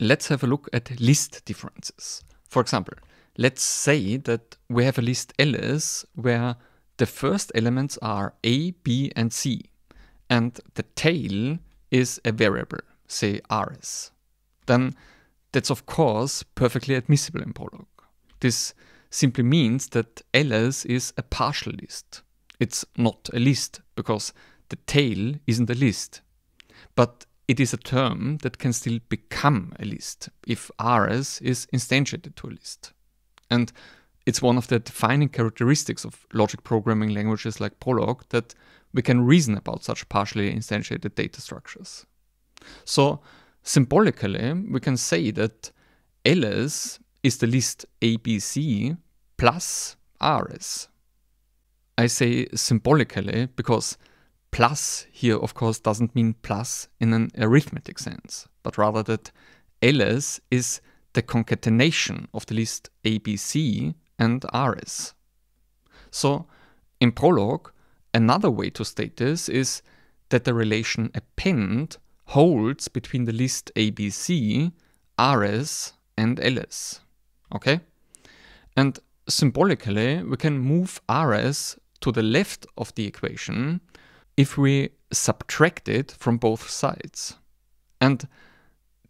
let's have a look at list differences. For example, let's say that we have a list ls where the first elements are a, b, and c, and the tail is a variable, say rs. Then that's of course perfectly admissible in Prolog. This simply means that ls is a partial list. It's not a list because the tail isn't a list. But it is a term that can still become a list if rs is instantiated to a list. And it's one of the defining characteristics of logic programming languages like Prolog that we can reason about such partially instantiated data structures. So, symbolically, we can say that ls is the list abc plus rs. I say symbolically because plus here, of course, doesn't mean plus in an arithmetic sense, but rather that ls is the concatenation of the list abc and rs. So in Prolog, another way to state this is that the relation append holds between the list abc, rs, and ls. Okay? And symbolically, we can move rs to the left of the equation if we subtract it from both sides. And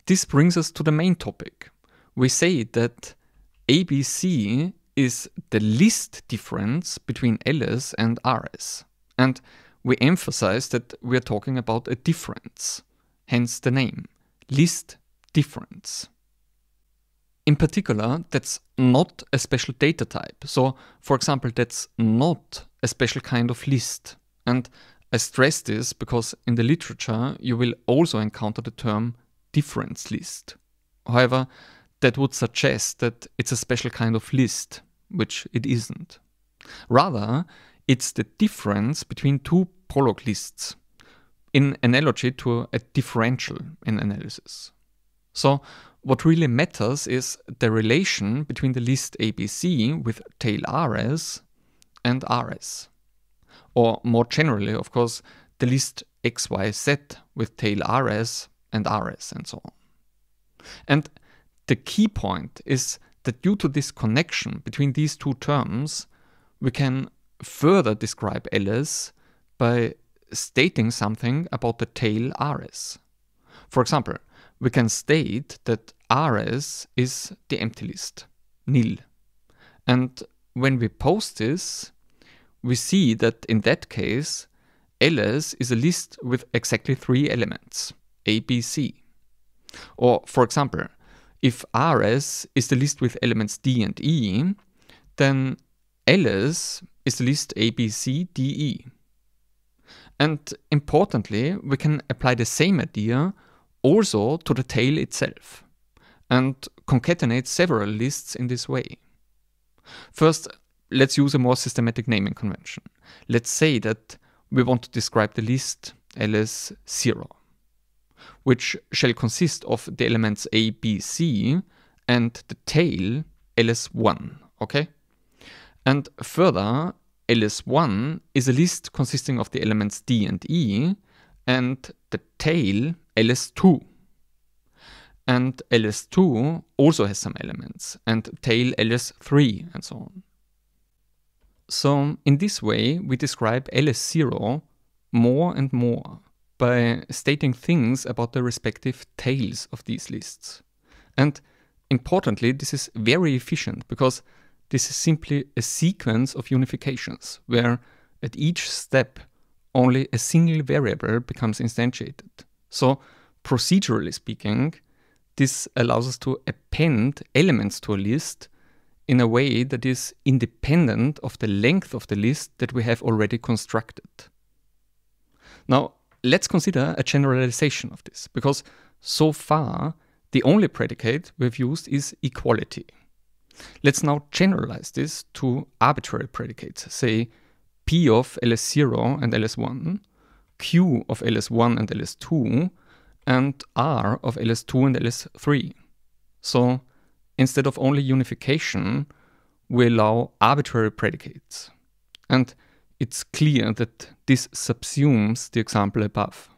this brings us to the main topic. We say that ABC is the least difference between LS and RS. And we emphasize that we are talking about a difference, hence the name, least difference. In particular, that's not a special data type. So, for example, that's not a special kind of list. And I stress this because in the literature you will also encounter the term difference list. However, that would suggest that it's a special kind of list, which it isn't. Rather, it's the difference between two prologue lists, in analogy to a differential in analysis. So, what really matters is the relation between the list ABC with tail RS and RS. Or more generally, of course, the list XYZ with tail RS and RS and so on. And the key point is that due to this connection between these two terms, we can further describe LS by stating something about the tail RS. For example, we can state that RS is the empty list, nil. And when we post this, we see that in that case, ls is a list with exactly three elements, a, b, c. Or, for example, if rs is the list with elements d and e, then ls is the list a, b, c, d, e. And importantly, we can apply the same idea also to the tail itself and concatenate several lists in this way. First, let's use a more systematic naming convention. Let's say that we want to describe the list ls 0, which shall consist of the elements a, b, c, and the tail ls1, okay? And further, ls1 is a list consisting of the elements d and e, and the tail ls2. And ls2 also has some elements, and tail ls3, and so on. So in this way, we describe LS0 more and more by stating things about the respective tails of these lists. And importantly, this is very efficient because this is simply a sequence of unifications where at each step only a single variable becomes instantiated. So procedurally speaking, this allows us to append elements to a list in a way that is independent of the length of the list that we have already constructed. Now, let's consider a generalization of this, because so far, the only predicate we've used is equality. Let's now generalize this to arbitrary predicates, say P of LS0 and LS1, Q of LS1 and LS2, and R of LS2 and LS3. So Instead of only unification, we allow arbitrary predicates. And it's clear that this subsumes the example above.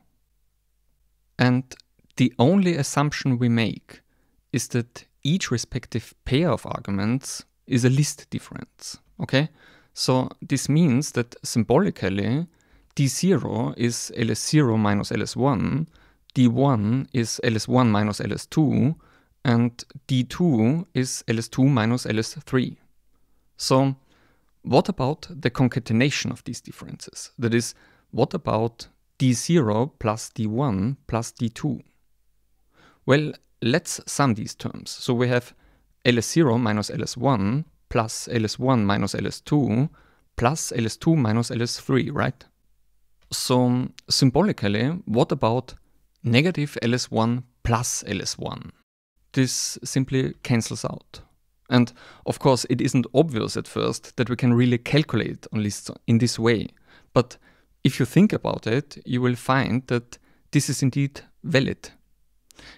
And the only assumption we make is that each respective pair of arguments is a list difference, okay? So this means that symbolically, d0 is ls0 minus ls1, d1 is ls1 minus ls2, and d2 is ls2 minus ls3. So what about the concatenation of these differences? That is, what about d0 plus d1 plus d2? Well, let's sum these terms. So we have ls0 minus ls1 plus ls1 minus ls2 plus ls2 minus ls3, right? So symbolically, what about negative ls1 plus ls1? this simply cancels out. And of course, it isn't obvious at first that we can really calculate on lists in this way. But if you think about it, you will find that this is indeed valid.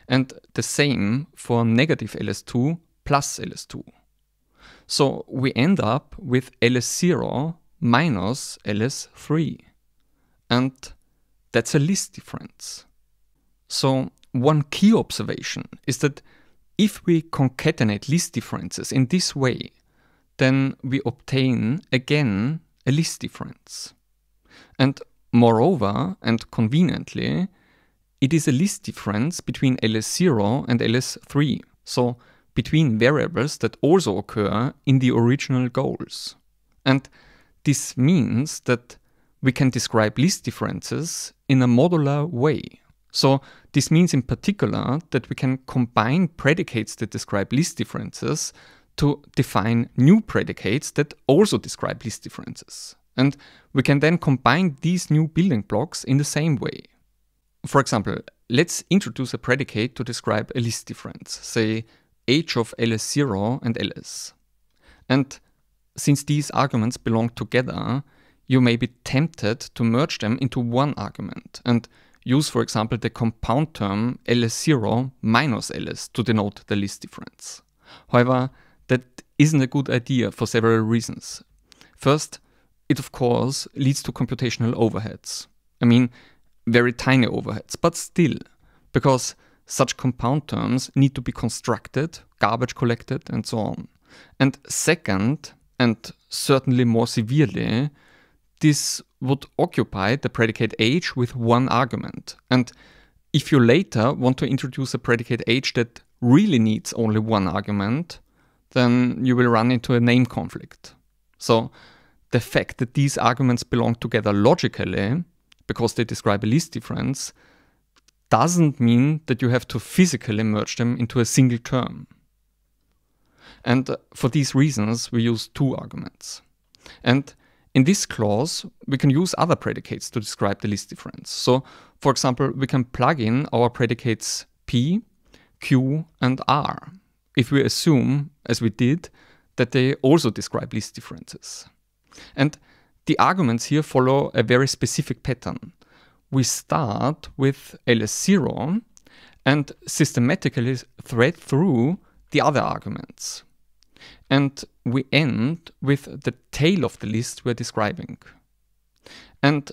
And the same for negative ls2 plus ls2. So we end up with ls0 minus ls3. And that's a list difference. So one key observation is that if we concatenate list differences in this way, then we obtain again a list difference. And moreover, and conveniently, it is a list difference between ls0 and ls3, so between variables that also occur in the original goals. And this means that we can describe list differences in a modular way. So this means in particular that we can combine predicates that describe list differences to define new predicates that also describe list differences. And we can then combine these new building blocks in the same way. For example, let's introduce a predicate to describe a list difference, say h of ls0 and ls. And since these arguments belong together, you may be tempted to merge them into one argument and use, for example, the compound term ls0 minus ls to denote the list difference. However, that isn't a good idea for several reasons. First, it of course leads to computational overheads. I mean, very tiny overheads, but still, because such compound terms need to be constructed, garbage collected, and so on. And second, and certainly more severely, this would occupy the predicate age with one argument. And if you later want to introduce a predicate age that really needs only one argument, then you will run into a name conflict. So the fact that these arguments belong together logically, because they describe a least difference, doesn't mean that you have to physically merge them into a single term. And uh, for these reasons, we use two arguments. And in this clause, we can use other predicates to describe the list difference. So, for example, we can plug in our predicates P, Q, and R, if we assume, as we did, that they also describe list differences. And the arguments here follow a very specific pattern. We start with ls0 and systematically thread through the other arguments. And we end with the tail of the list we're describing. And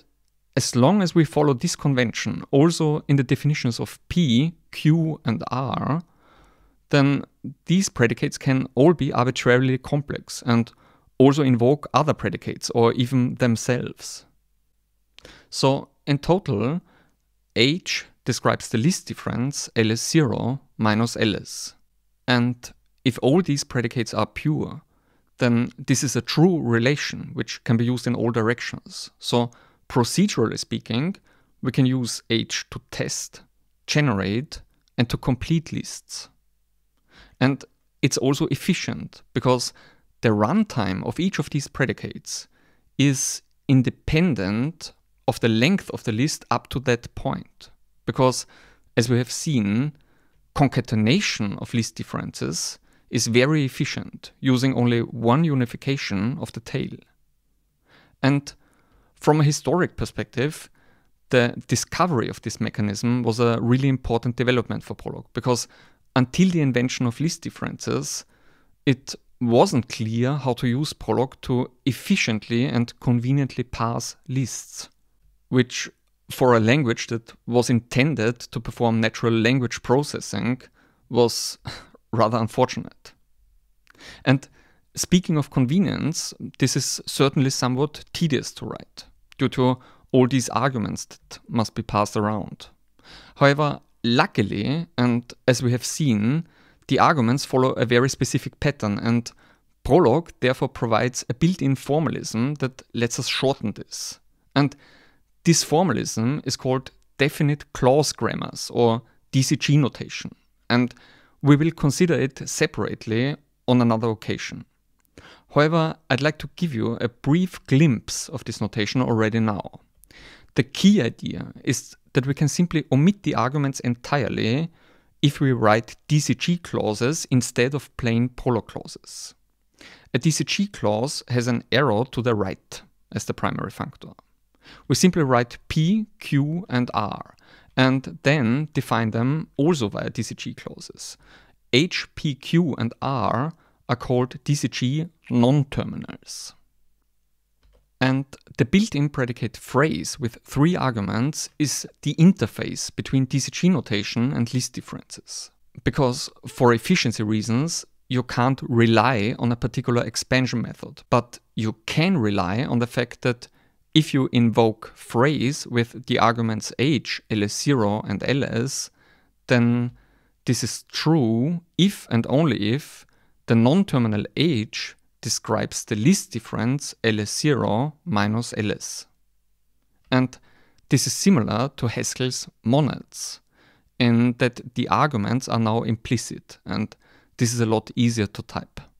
as long as we follow this convention, also in the definitions of P, Q, and R, then these predicates can all be arbitrarily complex and also invoke other predicates or even themselves. So in total, H describes the list difference LS0 minus LS. And if all these predicates are pure, then this is a true relation which can be used in all directions. So procedurally speaking, we can use H to test, generate, and to complete lists. And it's also efficient because the runtime of each of these predicates is independent of the length of the list up to that point. Because as we have seen, concatenation of list differences is very efficient, using only one unification of the tail. And from a historic perspective, the discovery of this mechanism was a really important development for Pollock because until the invention of list differences, it wasn't clear how to use Pollock to efficiently and conveniently parse lists, which for a language that was intended to perform natural language processing was rather unfortunate. And speaking of convenience, this is certainly somewhat tedious to write, due to all these arguments that must be passed around. However, luckily, and as we have seen, the arguments follow a very specific pattern, and Prolog therefore provides a built in formalism that lets us shorten this. And this formalism is called definite clause grammars or DCG notation. And we will consider it separately on another occasion. However, I'd like to give you a brief glimpse of this notation already now. The key idea is that we can simply omit the arguments entirely if we write DCG clauses instead of plain polar clauses. A DCG clause has an arrow to the right as the primary functor. We simply write P, Q and R and then define them also via DCG clauses. H, P, Q, and R are called DCG non-terminals. And the built-in predicate phrase with three arguments is the interface between DCG notation and list differences. Because for efficiency reasons, you can't rely on a particular expansion method, but you can rely on the fact that if you invoke phrase with the arguments h, ls0 and ls, then this is true if and only if the non-terminal h describes the least difference ls0 minus ls. And this is similar to Haskell's monads, in that the arguments are now implicit, and this is a lot easier to type.